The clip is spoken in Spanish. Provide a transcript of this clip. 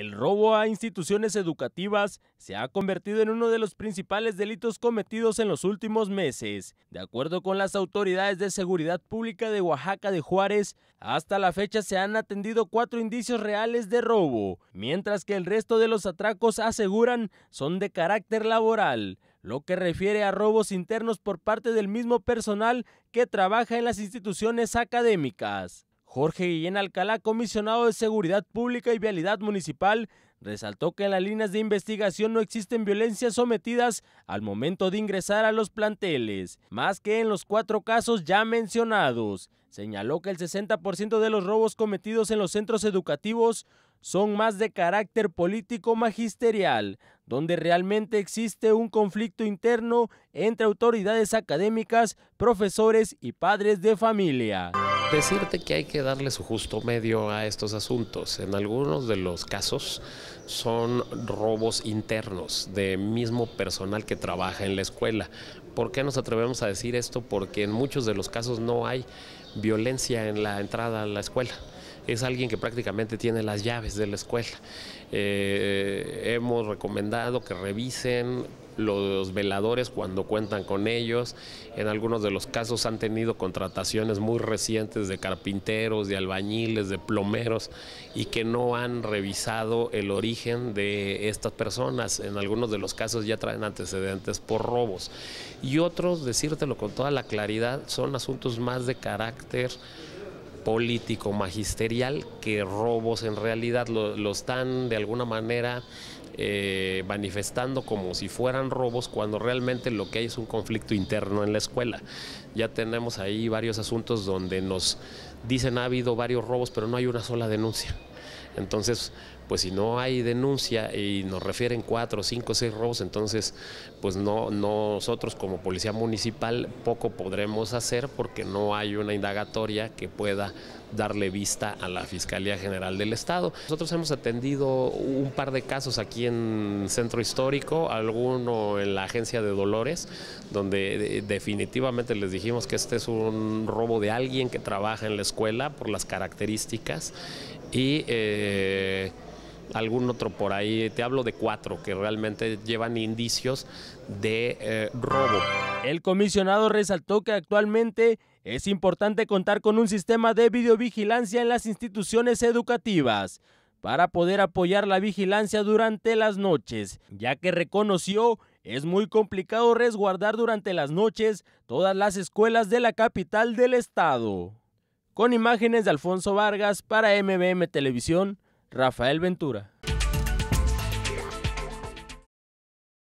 El robo a instituciones educativas se ha convertido en uno de los principales delitos cometidos en los últimos meses. De acuerdo con las autoridades de seguridad pública de Oaxaca de Juárez, hasta la fecha se han atendido cuatro indicios reales de robo, mientras que el resto de los atracos aseguran son de carácter laboral lo que refiere a robos internos por parte del mismo personal que trabaja en las instituciones académicas. Jorge Guillén Alcalá, comisionado de Seguridad Pública y Vialidad Municipal, resaltó que en las líneas de investigación no existen violencias sometidas al momento de ingresar a los planteles, más que en los cuatro casos ya mencionados. Señaló que el 60% de los robos cometidos en los centros educativos son más de carácter político magisterial, donde realmente existe un conflicto interno entre autoridades académicas, profesores y padres de familia decirte que hay que darle su justo medio a estos asuntos. En algunos de los casos son robos internos de mismo personal que trabaja en la escuela. ¿Por qué nos atrevemos a decir esto? Porque en muchos de los casos no hay violencia en la entrada a la escuela. Es alguien que prácticamente tiene las llaves de la escuela. Eh, hemos recomendado que revisen los veladores cuando cuentan con ellos. En algunos de los casos han tenido contrataciones muy recientes de carpinteros, de albañiles, de plomeros y que no han revisado el origen de estas personas. En algunos de los casos ya traen antecedentes por robos. Y otros, decírtelo con toda la claridad, son asuntos más de carácter político magisterial que robos en realidad lo, están de alguna manera eh, manifestando como si fueran robos cuando realmente lo que hay es un conflicto interno en la escuela. Ya tenemos ahí varios asuntos donde nos dicen ha habido varios robos pero no hay una sola denuncia. Entonces, pues si no hay denuncia y nos refieren cuatro, cinco, seis robos, entonces pues no, nosotros como policía municipal poco podremos hacer porque no hay una indagatoria que pueda darle vista a la Fiscalía General del Estado. Nosotros hemos atendido un par de casos aquí en Centro Histórico, alguno en la agencia de Dolores, donde eh, definitivamente les dijimos que este es un robo de alguien que trabaja en la escuela por las características y eh, algún otro por ahí. Te hablo de cuatro que realmente llevan indicios de eh, robo. El comisionado resaltó que actualmente es importante contar con un sistema de videovigilancia en las instituciones educativas para poder apoyar la vigilancia durante las noches, ya que reconoció es muy complicado resguardar durante las noches todas las escuelas de la capital del estado. Con imágenes de Alfonso Vargas para MBM Televisión, Rafael Ventura.